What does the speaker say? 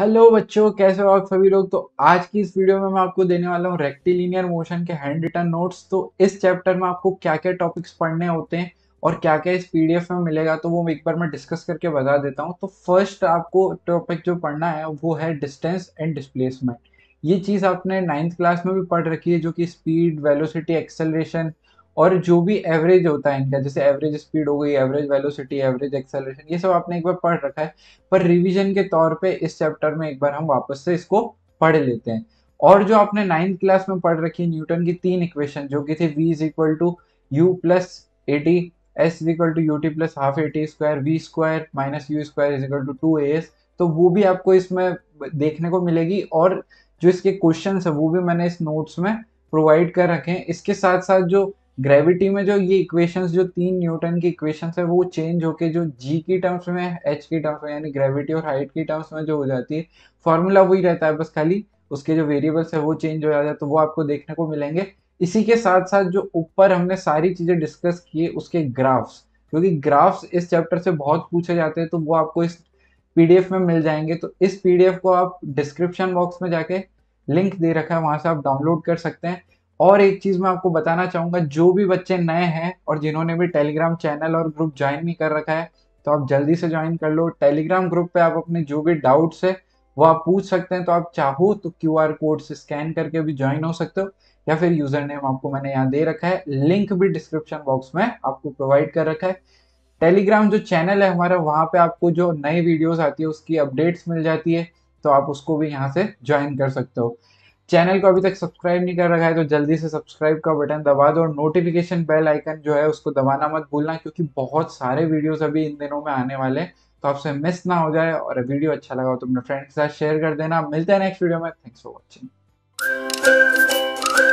hello बच्चों कैसे हो आप सभी लोग तो आज की इस वीडियो में मैं आपको देने वाला हूँ रेक्टिलिनियर मोशन के हैंड रिटर्न नोट्स तो इस चैप्टर में आपको क्या क्या टॉपिक्स पढ़ने होते हैं और क्या क्या इस पीडीएफ में मिलेगा तो वो एक बार मैं डिस्कस करके बता देता हूँ तो फर्स्ट आपको टॉपिक जो पढ़ना है वो है डिस्टेंस एंड डिस्प्लेसमेंट ये चीज़ आपने नाइन्थ क्लास में भी पढ़ रखी है जो कि स्पीड वेलोसिटी एक्सेलरेशन और जो भी एवरेज होता है इनका जैसे एवरेज स्पीड हो गई एवरेज वेलोसिटी एवरेज एक्सेलरेशन ये सब आपने एक बार पढ़ रखा है पर रिवीजन के तौर पे इस चैप्टर में एक बार हम वापस से इसको पढ़ लेते हैं और जो आपने नाइन्थ क्लास में पढ़ रखी न्यूटन की तीन इक्वेशन जो कि थी v is equal to u plus a t s is equal to u t plus half a t square v square minus u square is equal to two a s तो वो भी आपको इसमें देखने को मिलेगी और जो इसके क्वेश्चन है वो भी मैंने इस नोट्स में प्रोवाइड कर रखे हैं इसके साथ साथ जो ग्रेविटी में जो ये इक्वेशंस जो तीन न्यूटन की इक्वेशंस है वो चेंज होके जो जी की टर्म्स में एच की टर्म्स में यानी ग्रेविटी और हाइट की टर्म्स में जो हो जाती है फॉर्मूला वही रहता है बस खाली उसके जो वेरिएबल्स है वो चेंज हो जाता है तो वो आपको देखने को मिलेंगे इसी के साथ साथ जो ऊपर हमने सारी चीज़ें डिस्कस किए उसके ग्राफ्स क्योंकि ग्राफ्स इस चैप्टर से बहुत पूछे जाते हैं तो वो आपको इस पीडीएफ में मिल जाएंगे तो इस पीडीएफ को आप डिस्क्रिप्शन बॉक्स में जाके लिंक दे रखा है वहां से आप डाउनलोड कर सकते हैं और एक चीज़ मैं आपको बताना चाहूंगा जो भी बच्चे नए हैं और जिन्होंने भी टेलीग्राम चैनल और ग्रुप ज्वाइन नहीं कर रखा है तो आप जल्दी से ज्वाइन कर लो टेलीग्राम ग्रुप पे आप अपने जो भी डाउट्स है वो आप पूछ सकते हैं तो आप चाहो तो क्यू आर कोड से स्कैन करके भी ज्वाइन हो सकते हो या फिर यूजर नेम आपको मैंने यहाँ दे रखा है लिंक भी डिस्क्रिप्शन बॉक्स में आपको प्रोवाइड कर रखा है टेलीग्राम जो चैनल है हमारा वहां पे आपको जो नई वीडियोस आती है उसकी अपडेट्स मिल जाती है तो आप उसको भी यहाँ से ज्वाइन कर सकते हो चैनल को अभी तक सब्सक्राइब नहीं कर रखा है तो जल्दी से सब्सक्राइब का बटन दबा दो और नोटिफिकेशन बेल आइकन जो है उसको दबाना मत भूलना क्योंकि बहुत सारे वीडियोस अभी इन दिनों में आने वाले हैं तो आपसे मिस ना हो जाए और वीडियो अच्छा लगा हो तो अपने फ्रेंड के साथ शेयर कर देना मिलते हैं नेक्स्ट वीडियो में थैंक्स फॉर वॉचिंग